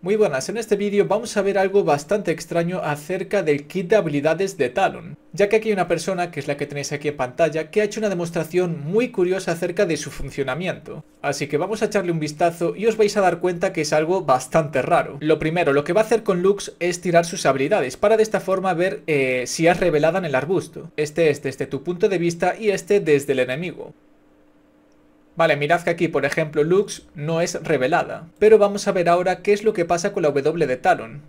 Muy buenas, en este vídeo vamos a ver algo bastante extraño acerca del kit de habilidades de Talon, ya que aquí hay una persona, que es la que tenéis aquí en pantalla, que ha hecho una demostración muy curiosa acerca de su funcionamiento. Así que vamos a echarle un vistazo y os vais a dar cuenta que es algo bastante raro. Lo primero, lo que va a hacer con Lux es tirar sus habilidades, para de esta forma ver eh, si es revelada en el arbusto. Este es desde tu punto de vista y este desde el enemigo. Vale, mirad que aquí, por ejemplo, Lux no es revelada. Pero vamos a ver ahora qué es lo que pasa con la W de Talon.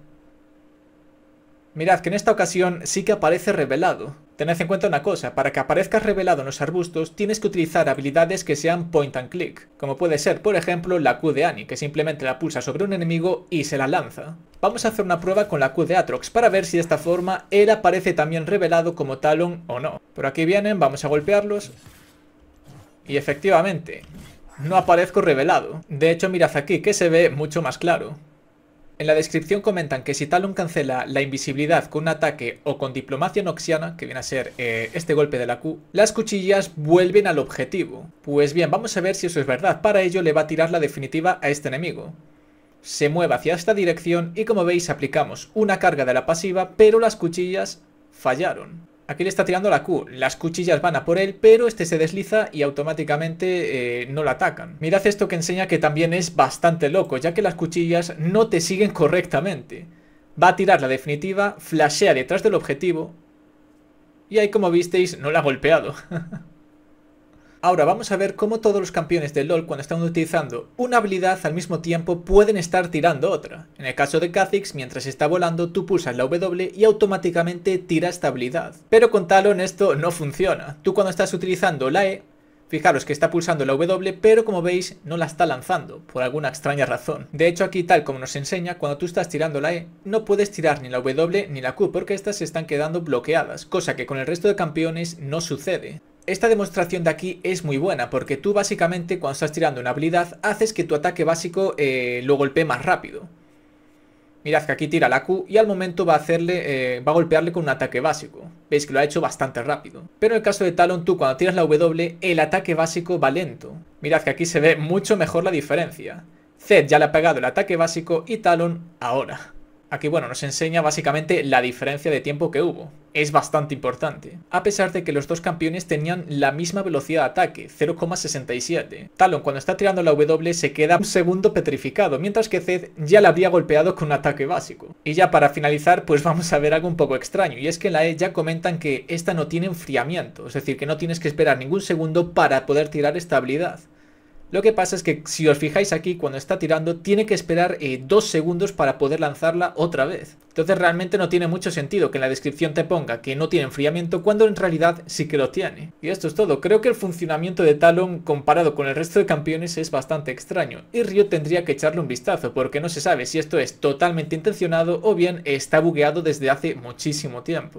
Mirad que en esta ocasión sí que aparece revelado. Tened en cuenta una cosa, para que aparezca revelado en los arbustos tienes que utilizar habilidades que sean point and click, como puede ser por ejemplo la Q de Annie, que simplemente la pulsa sobre un enemigo y se la lanza. Vamos a hacer una prueba con la Q de Atrox para ver si de esta forma él aparece también revelado como Talon o no. Por aquí vienen, vamos a golpearlos, y efectivamente, no aparezco revelado. De hecho, mirad aquí que se ve mucho más claro. En la descripción comentan que si Talon cancela la invisibilidad con un ataque o con diplomacia noxiana, que viene a ser eh, este golpe de la Q, las cuchillas vuelven al objetivo. Pues bien, vamos a ver si eso es verdad. Para ello le va a tirar la definitiva a este enemigo. Se mueve hacia esta dirección y como veis aplicamos una carga de la pasiva, pero las cuchillas fallaron. Aquí le está tirando la Q, las cuchillas van a por él, pero este se desliza y automáticamente eh, no la atacan. Mirad esto que enseña que también es bastante loco, ya que las cuchillas no te siguen correctamente. Va a tirar la definitiva, flashea detrás del objetivo y ahí como visteis no la ha golpeado. Ahora vamos a ver cómo todos los campeones de LoL cuando están utilizando una habilidad al mismo tiempo pueden estar tirando otra. En el caso de Kha'Zix, mientras está volando tú pulsas la W y automáticamente tira esta habilidad. Pero con Talon esto no funciona. Tú cuando estás utilizando la E, Fijaros que está pulsando la W, pero como veis no la está lanzando, por alguna extraña razón. De hecho aquí tal como nos enseña, cuando tú estás tirando la E, no puedes tirar ni la W ni la Q porque estas se están quedando bloqueadas, cosa que con el resto de campeones no sucede. Esta demostración de aquí es muy buena porque tú básicamente cuando estás tirando una habilidad haces que tu ataque básico eh, lo golpee más rápido. Mirad que aquí tira la Q y al momento va a, hacerle, eh, va a golpearle con un ataque básico. Veis que lo ha hecho bastante rápido. Pero en el caso de Talon, tú cuando tiras la W, el ataque básico va lento. Mirad que aquí se ve mucho mejor la diferencia. Zed ya le ha pegado el ataque básico y Talon ahora. Aquí, bueno, nos enseña básicamente la diferencia de tiempo que hubo. Es bastante importante. A pesar de que los dos campeones tenían la misma velocidad de ataque, 0,67. Talon cuando está tirando la W se queda un segundo petrificado, mientras que Zed ya la habría golpeado con un ataque básico. Y ya para finalizar, pues vamos a ver algo un poco extraño, y es que en la E ya comentan que esta no tiene enfriamiento, es decir, que no tienes que esperar ningún segundo para poder tirar esta habilidad. Lo que pasa es que si os fijáis aquí, cuando está tirando, tiene que esperar eh, dos segundos para poder lanzarla otra vez. Entonces realmente no tiene mucho sentido que en la descripción te ponga que no tiene enfriamiento cuando en realidad sí que lo tiene. Y esto es todo, creo que el funcionamiento de Talon comparado con el resto de campeones es bastante extraño y Ryo tendría que echarle un vistazo porque no se sabe si esto es totalmente intencionado o bien está bugueado desde hace muchísimo tiempo.